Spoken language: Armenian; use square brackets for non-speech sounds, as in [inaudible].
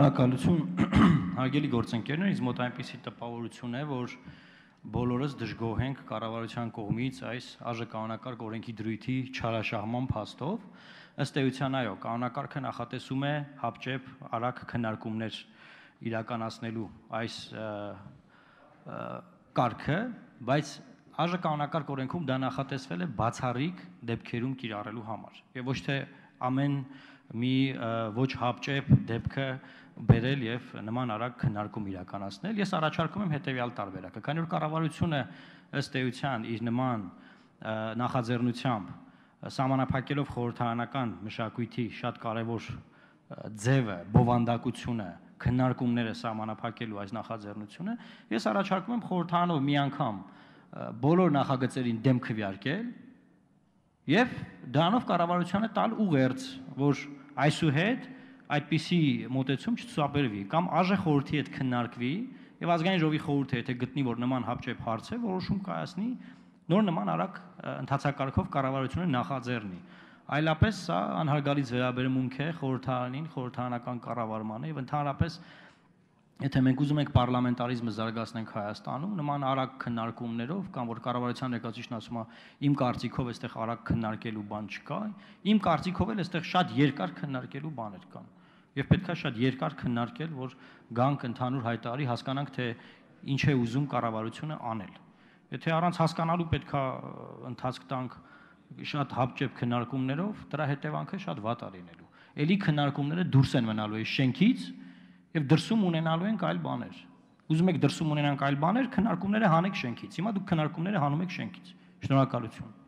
Շնորհակալություն [clears throat] հարգելի գործընկերներ, ինձ մոտ այնպիսի տպավորություն է, որ բոլորս դժգոհ ենք կառավարության կողմից այս արժեկանոնակարգ օրենքի դրույթի չարաշահման փաստով։ Ըստ էության այո, կանոնակարգը նախատեսում է հապճեպ արագ քննարկումներ իրականացնելու այս կարգը, բայց արժեկանոնակարգ օրենքում դա նախատեսվել է բացառիկ դեպքերում կիրառելու համար։ Եվ ոչ թե ամեն մի ոչ հապճեպ դեպքը բերել եւ նման արագ քննարկում իրականացնել։ Ես առաջարկում եմ հետեւյալ տարբերակը, քանի որ կառավարությունը ըստ էության իր նման նախաձեռնությամբ համանապակելով խորհրդարանական մշակույթի շատ կարևոր ձևը, բովանդակությունը, քննարկումները համանապակելու այս նախաձեռնությունը, ես առաջարկում եմ խորհրդանով մի անգամ բոլոր նախագծերին դեմ քվյարկել եւ դրանով կառավարությանը տալ ուղերձ, որ այսուհետ այդպիսի մոտեցում չցուցաբերվի կամ ԱԺ խորհրդի հետ քննարկվի եւ ազգային ժողովի խորհուրդը եթե գտնի որ նման հապճեպ հարց է որոշում կայացնի նոր նման արագ ընդհանցակարգով կառավարությունը նախաձեռնի այլապես սա անհարգալից վերաբերմունք է խորհրդարանին խորհրդանական կառավարմանը եւ ընդհանրապես Եթե մենք ուզում ենք parlamentarizmը զարգացնենք Հայաստանում, նման արագ քննարկումներով կամ որ կառավարության ներկայացուցիչն ասում է, իմ կարծիքով այստեղ արագ քննարկելու բան չկա, իմ կարծիքով էլ այստեղ շատ երկար քննարկելու բաներ կան։ Եվ պետքա շատ երկար քննարկել, որ գանք ընդհանուր հայտարարի, հասկանանք թե ինչ է ուզում կառավարությունը անել։ Եթե առանց հասկանալու պետքա ընթացք տանք շատ հապճեպ քննարկումներով, դրա հետևանքը շատ վատ է լինելու։ Էլի քննարկումները դուրս են մնալու այս շենքից, Եվ դրսում ունենալու ենք այլ բաներ։ Ուզում եք դրսում ունենանք այլ բաներ, քննարկումները հանեք շենքից։ Հիմա դուք քննարկումները հանում եք շենքից։ Շնորհակալություն։